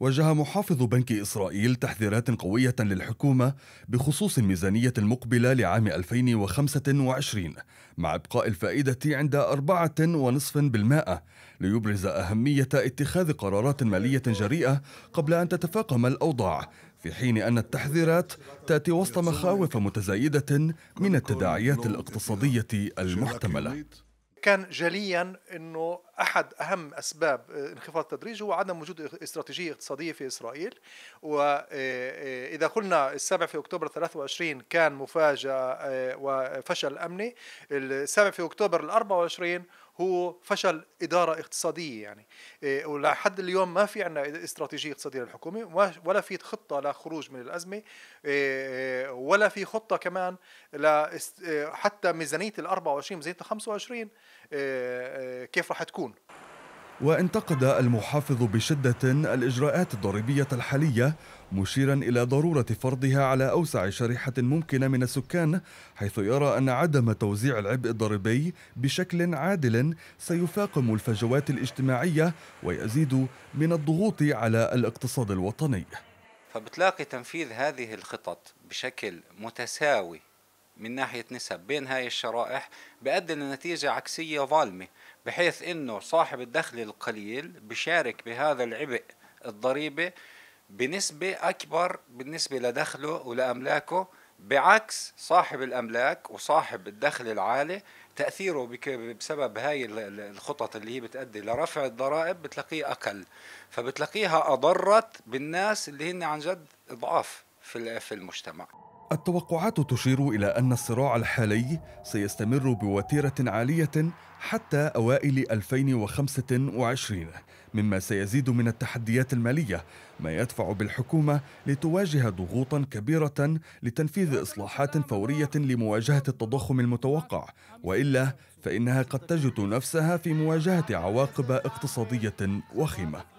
وجه محافظ بنك إسرائيل تحذيرات قوية للحكومة بخصوص الميزانية المقبلة لعام 2025 مع إبقاء الفائدة عند 4.5% ليبرز أهمية اتخاذ قرارات مالية جريئة قبل أن تتفاقم الأوضاع في حين أن التحذيرات تأتي وسط مخاوف متزايدة من التداعيات الاقتصادية المحتملة كان جليا انه احد اهم اسباب انخفاض التدريج هو عدم وجود استراتيجيه اقتصاديه في اسرائيل واذا آه، آه، قلنا السابع في اكتوبر 23 كان مفاجاه آه، وفشل امني السابع في اكتوبر 24 هو فشل إدارة اقتصادية يعني ولحد اليوم ما في عندنا استراتيجية اقتصادية للحكومة ولا في خطة لخروج من الأزمة ولا في خطة كمان حتى ميزانية ال 24 ميزانية ال 25 آه، آه، كيف راح تكون وانتقد المحافظ بشدة الإجراءات الضريبية الحالية مشيرا إلى ضرورة فرضها على أوسع شريحة ممكنة من السكان حيث يرى أن عدم توزيع العبء الضريبي بشكل عادل سيفاقم الفجوات الاجتماعية ويزيد من الضغوط على الاقتصاد الوطني فبتلاقي تنفيذ هذه الخطط بشكل متساوي من ناحية نسب بين هاي الشرائح بأدي لنتيجة عكسية ظالمة بحيث أنه صاحب الدخل القليل بشارك بهذا العبء الضريبة بنسبة أكبر بالنسبة لدخله ولأملاكه بعكس صاحب الأملاك وصاحب الدخل العالي تأثيره بسبب هاي الخطط اللي هي بتأدي لرفع الضرائب بتلاقيه أقل فبتلاقيها أضرت بالناس اللي هن عن جد ضعاف في المجتمع التوقعات تشير إلى أن الصراع الحالي سيستمر بوتيرة عالية حتى أوائل 2025 مما سيزيد من التحديات المالية ما يدفع بالحكومة لتواجه ضغوطا كبيرة لتنفيذ إصلاحات فورية لمواجهة التضخم المتوقع وإلا فإنها قد تجد نفسها في مواجهة عواقب اقتصادية وخيمة